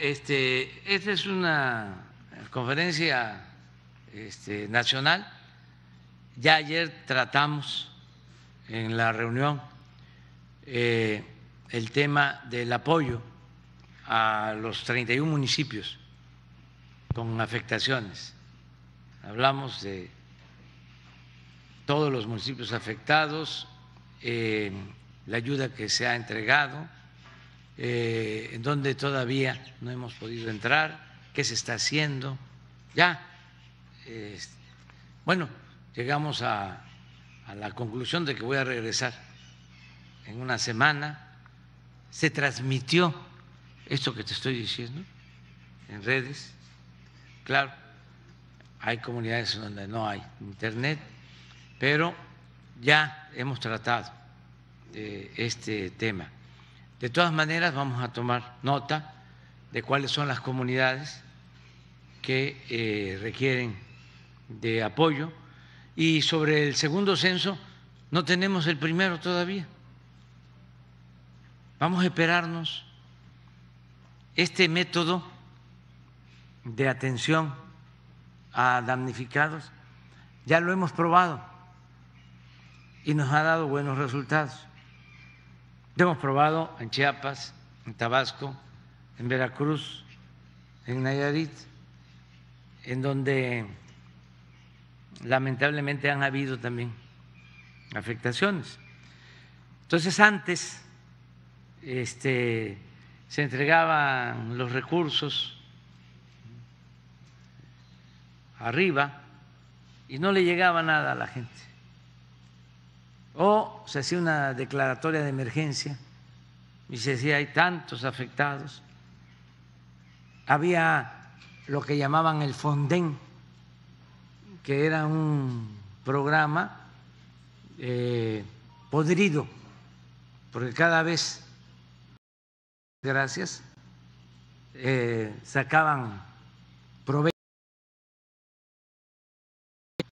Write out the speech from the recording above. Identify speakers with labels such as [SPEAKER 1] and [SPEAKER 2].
[SPEAKER 1] este, esta es una conferencia este, nacional. Ya ayer tratamos en la reunión eh, el tema del apoyo a los 31 municipios con afectaciones. Hablamos de todos los municipios afectados, eh, la ayuda que se ha entregado eh, en donde todavía no hemos podido entrar, qué se está haciendo. Ya, bueno, llegamos a, a la conclusión de que voy a regresar en una semana. Se transmitió esto que te estoy diciendo en redes. Claro, hay comunidades donde no hay internet, pero ya hemos tratado eh, este tema. De todas maneras, vamos a tomar nota de cuáles son las comunidades que eh, requieren de apoyo. Y sobre el segundo censo, no tenemos el primero todavía. Vamos a esperarnos este método de atención a damnificados. Ya lo hemos probado y nos ha dado buenos resultados. Lo hemos probado en Chiapas, en Tabasco, en Veracruz, en Nayarit, en donde lamentablemente han habido también afectaciones. Entonces antes este, se entregaban los recursos arriba y no le llegaba nada a la gente o se hacía una declaratoria de emergencia y se decía hay tantos afectados. Había lo que llamaban el Fonden, que era un programa eh, podrido, porque cada vez, gracias, eh, sacaban provecho.